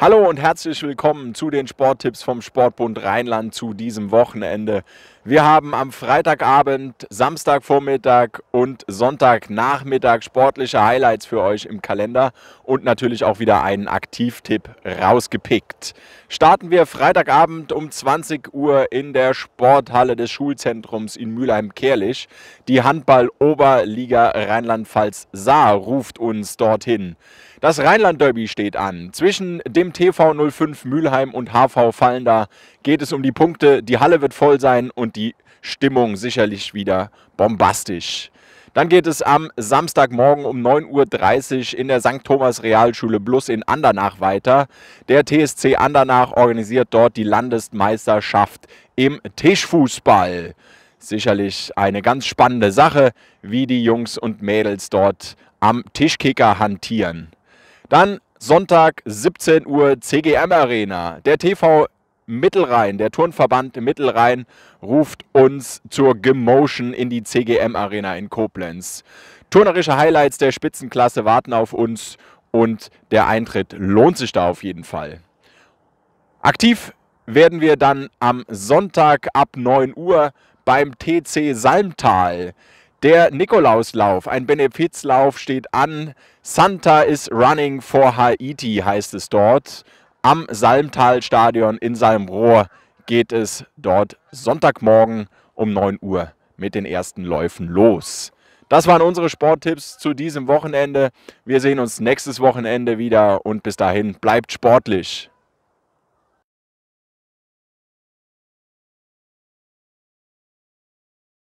Hallo und herzlich willkommen zu den Sporttipps vom Sportbund Rheinland zu diesem Wochenende. Wir haben am Freitagabend, Samstagvormittag und Sonntagnachmittag sportliche Highlights für euch im Kalender und natürlich auch wieder einen Aktivtipp rausgepickt. Starten wir Freitagabend um 20 Uhr in der Sporthalle des Schulzentrums in Mülheim-Kerlich. Die Handball-Oberliga Rheinland-Pfalz Saar ruft uns dorthin. Das Rheinland-Derby steht an. Zwischen dem TV 05 Mülheim und HV Fallender geht es um die Punkte. Die Halle wird voll sein und die Stimmung sicherlich wieder bombastisch. Dann geht es am Samstagmorgen um 9.30 Uhr in der St. Thomas Realschule Plus in Andernach weiter. Der TSC Andernach organisiert dort die Landesmeisterschaft im Tischfußball. Sicherlich eine ganz spannende Sache, wie die Jungs und Mädels dort am Tischkicker hantieren. Dann Sonntag 17 Uhr CGM Arena. Der TV Mittelrhein, der Turnverband Mittelrhein, ruft uns zur Gemotion in die CGM Arena in Koblenz. Turnerische Highlights der Spitzenklasse warten auf uns und der Eintritt lohnt sich da auf jeden Fall. Aktiv werden wir dann am Sonntag ab 9 Uhr beim TC Salmtal. Der Nikolauslauf, ein Benefizlauf, steht an. Santa is running for Haiti heißt es dort am Salmtalstadion in Salmrohr geht es dort Sonntagmorgen um 9 Uhr mit den ersten Läufen los. Das waren unsere Sporttipps zu diesem Wochenende. Wir sehen uns nächstes Wochenende wieder und bis dahin bleibt sportlich.